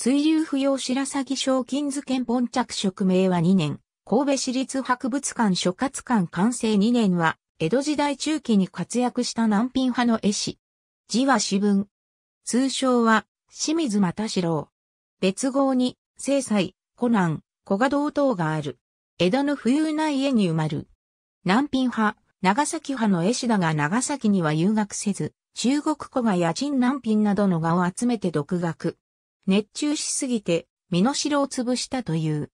水流不要白鷺賞金図券本着色名は2年、神戸市立博物館諸葛館完成2年は、江戸時代中期に活躍した南品派の絵師。字は詩文。通称は、清水又四郎。別号に、聖斎、コナン、小賀道等がある。江戸の浮な内絵に埋まる。南品派、長崎派の絵師だが長崎には留学せず、中国古画や陳南品などの画を集めて独学。熱中しすぎて、身の代を潰したという。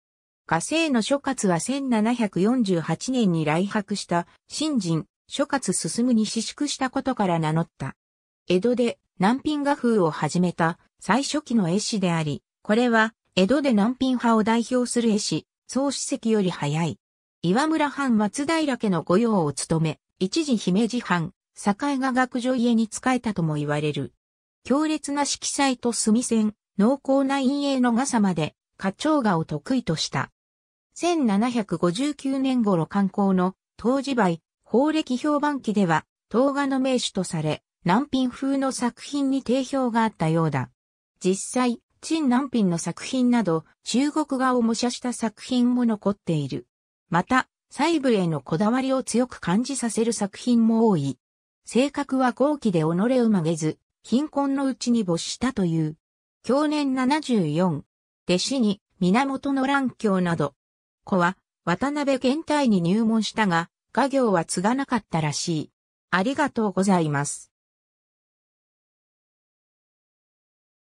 火星の諸葛は1748年に来博した、新人、諸葛進に私縮したことから名乗った。江戸で南品画風を始めた最初期の絵師であり、これは江戸で南品派を代表する絵師、総史跡より早い。岩村藩松平家の御用を務め、一時姫路藩、境が学女家に仕えたとも言われる。強烈な色彩と墨線、濃厚な陰影の傘まで、花鳥画を得意とした。1759年頃観光の、当時梅、法暦評判記では、動画の名手とされ、南品風の作品に定評があったようだ。実際、陳南品の作品など、中国画を模写した作品も残っている。また、細部へのこだわりを強く感じさせる作品も多い。性格は豪気で己を曲げず、貧困のうちに没したという。享年74。弟子に、源の乱教など。子は、渡辺玄太に入門したが、家業は継がなかったらしい。ありがとうございます。